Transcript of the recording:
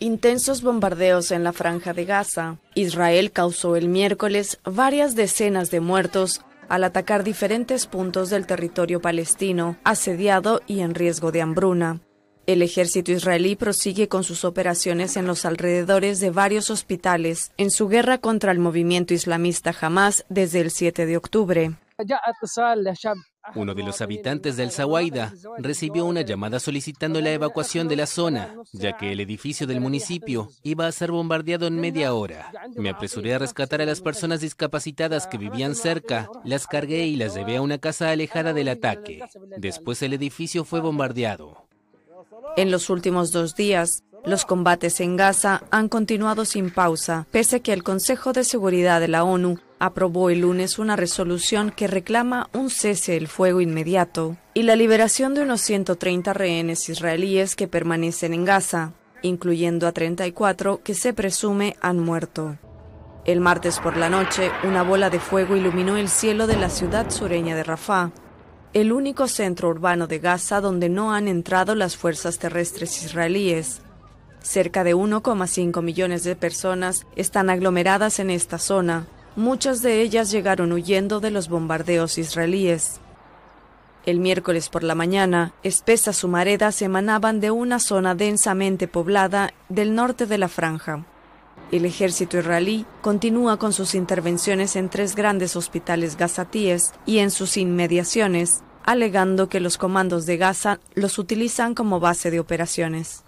intensos bombardeos en la franja de Gaza. Israel causó el miércoles varias decenas de muertos al atacar diferentes puntos del territorio palestino, asediado y en riesgo de hambruna. El ejército israelí prosigue con sus operaciones en los alrededores de varios hospitales en su guerra contra el movimiento islamista Hamas desde el 7 de octubre. Uno de los habitantes del Zawaida recibió una llamada solicitando la evacuación de la zona, ya que el edificio del municipio iba a ser bombardeado en media hora. Me apresuré a rescatar a las personas discapacitadas que vivían cerca, las cargué y las llevé a una casa alejada del ataque. Después el edificio fue bombardeado. En los últimos dos días, los combates en Gaza han continuado sin pausa, pese a que el Consejo de Seguridad de la ONU aprobó el lunes una resolución que reclama un cese del fuego inmediato y la liberación de unos 130 rehenes israelíes que permanecen en Gaza, incluyendo a 34 que se presume han muerto. El martes por la noche, una bola de fuego iluminó el cielo de la ciudad sureña de Rafah, el único centro urbano de Gaza donde no han entrado las fuerzas terrestres israelíes, Cerca de 1,5 millones de personas están aglomeradas en esta zona. Muchas de ellas llegaron huyendo de los bombardeos israelíes. El miércoles por la mañana, espesas humaredas emanaban de una zona densamente poblada del norte de la franja. El ejército israelí continúa con sus intervenciones en tres grandes hospitales gazatíes y en sus inmediaciones, alegando que los comandos de Gaza los utilizan como base de operaciones.